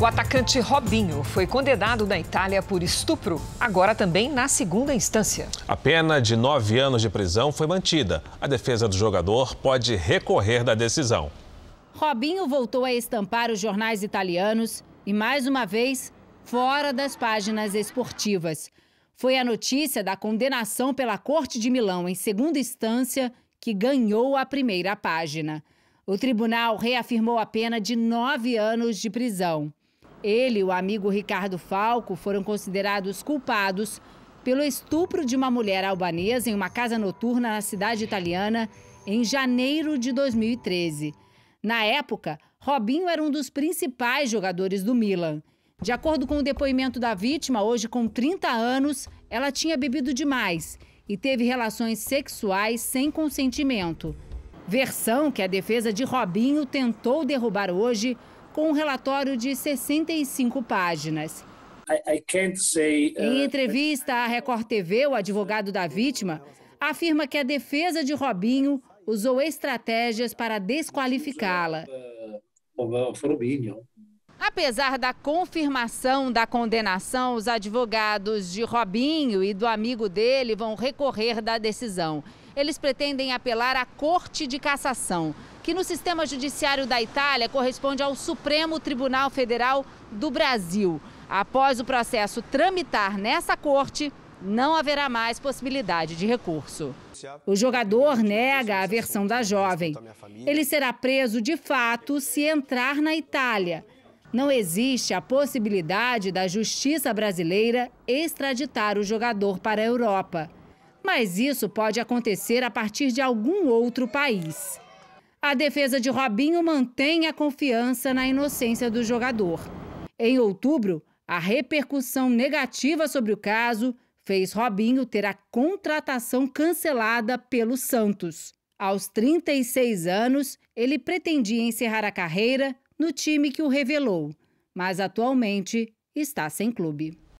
O atacante Robinho foi condenado na Itália por estupro, agora também na segunda instância. A pena de nove anos de prisão foi mantida. A defesa do jogador pode recorrer da decisão. Robinho voltou a estampar os jornais italianos e, mais uma vez, fora das páginas esportivas. Foi a notícia da condenação pela Corte de Milão em segunda instância que ganhou a primeira página. O tribunal reafirmou a pena de nove anos de prisão. Ele e o amigo Ricardo Falco foram considerados culpados pelo estupro de uma mulher albanesa em uma casa noturna na cidade italiana em janeiro de 2013. Na época, Robinho era um dos principais jogadores do Milan. De acordo com o depoimento da vítima, hoje com 30 anos, ela tinha bebido demais e teve relações sexuais sem consentimento. Versão que a defesa de Robinho tentou derrubar hoje com um relatório de 65 páginas. Uh, em entrevista à Record TV, o advogado da vítima afirma que a defesa de Robinho usou estratégias para desqualificá-la. Uh, uh, Apesar da confirmação da condenação, os advogados de Robinho e do amigo dele vão recorrer da decisão. Eles pretendem apelar à Corte de Cassação, que no sistema judiciário da Itália corresponde ao Supremo Tribunal Federal do Brasil. Após o processo tramitar nessa corte, não haverá mais possibilidade de recurso. O jogador nega a versão da jovem. Ele será preso de fato se entrar na Itália não existe a possibilidade da justiça brasileira extraditar o jogador para a Europa. Mas isso pode acontecer a partir de algum outro país. A defesa de Robinho mantém a confiança na inocência do jogador. Em outubro, a repercussão negativa sobre o caso fez Robinho ter a contratação cancelada pelo Santos. Aos 36 anos, ele pretendia encerrar a carreira no time que o revelou, mas atualmente está sem clube.